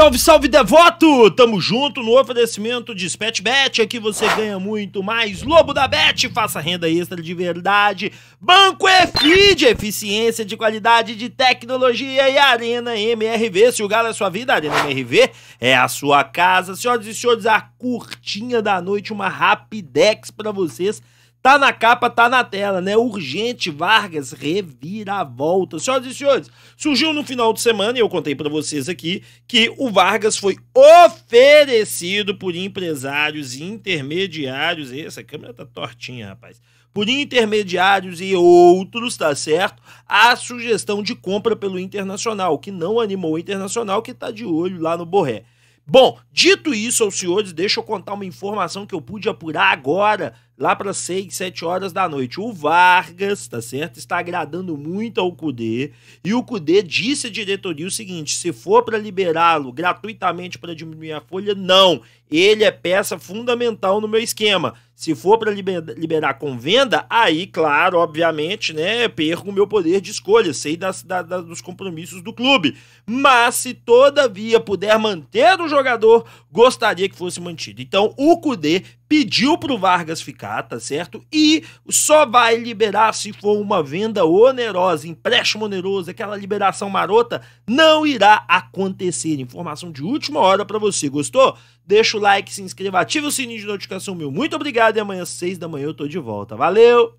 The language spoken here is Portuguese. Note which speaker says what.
Speaker 1: Salve, salve, devoto! Tamo junto no oferecimento de Spetbet. Aqui você ganha muito mais. Lobo da Bet, faça renda extra de verdade. Banco EFID, eficiência de qualidade de tecnologia. E Arena MRV. Se o galo é sua vida, Arena MRV é a sua casa. Senhoras e senhores, a curtinha da noite, uma Rapidex para vocês Tá na capa, tá na tela, né? Urgente Vargas volta. Senhoras e senhores, surgiu no final de semana, e eu contei para vocês aqui, que o Vargas foi oferecido por empresários e intermediários. Essa câmera tá tortinha, rapaz por intermediários e outros, tá certo? A sugestão de compra pelo Internacional, que não animou o Internacional, que tá de olho lá no Borré. Bom, dito isso aos senhores, deixa eu contar uma informação que eu pude apurar agora, lá para 6, 7 horas da noite. O Vargas, tá certo? Está agradando muito ao Cude E o Cude disse à diretoria o seguinte: se for para liberá-lo gratuitamente para diminuir a folha, não. Ele é peça fundamental no meu esquema. Se for para liberar, com venda, aí, claro, obviamente, né, perco o meu poder de escolha, sei das, da, da, dos compromissos do clube. Mas se todavia puder manter o jogador, gostaria que fosse mantido. Então, o Cudê pediu pro Vargas ficar, tá certo? E só vai liberar se for uma venda onerosa, empréstimo oneroso, aquela liberação marota, não irá acontecer. Informação de última hora para você. Gostou? Deixa o like, se inscreva, ativa o sininho de notificação, meu. Muito obrigado e amanhã às seis da manhã eu tô de volta. Valeu!